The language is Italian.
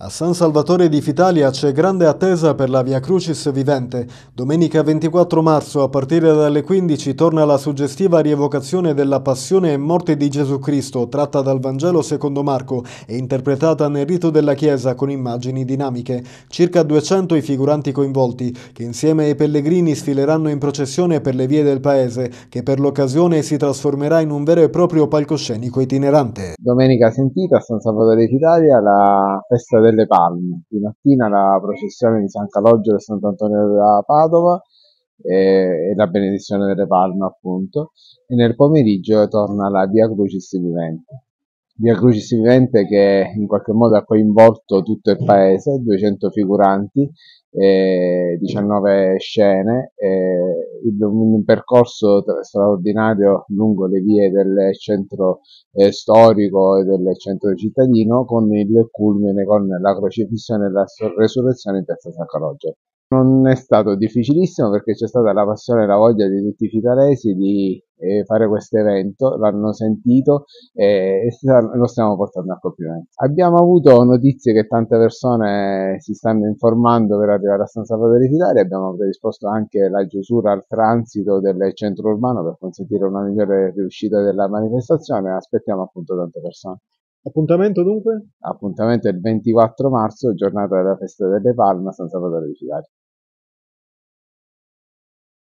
A San Salvatore di Fitalia c'è grande attesa per la Via Crucis vivente. Domenica 24 marzo a partire dalle 15 torna la suggestiva rievocazione della passione e morte di Gesù Cristo tratta dal Vangelo secondo Marco e interpretata nel rito della Chiesa con immagini dinamiche. Circa 200 i figuranti coinvolti che insieme ai pellegrini sfileranno in processione per le vie del paese che per l'occasione si trasformerà in un vero e proprio palcoscenico itinerante. Domenica sentita a San Salvatore di Fitalia la festa del delle Palme. Di mattina la processione di San Calogero e Sant'Antonio da Padova e, e, la benedizione delle Palme, appunto, e nel pomeriggio torna la Via Crucis Vivente. Via Crucis Vivente che in qualche modo ha coinvolto tutto il paese, 200 figuranti, eh, 19 scene, eh, il, un percorso straordinario lungo le vie del centro eh, storico e del centro cittadino con il culmine con la crocifissione e la resurrezione in piazza San Calogero non è stato difficilissimo perché c'è stata la passione e la voglia di tutti i fitalesi di eh, fare questo evento, l'hanno sentito eh, e, e lo stiamo portando a compimento. Abbiamo avuto notizie che tante persone si stanno informando per arrivare a San Salvatore di abbiamo predisposto anche la chiusura al transito del centro urbano per consentire una migliore riuscita della manifestazione, aspettiamo appunto tante persone. Appuntamento dunque? Appuntamento il 24 marzo, giornata della festa delle Palme a San Salvatore di Italia.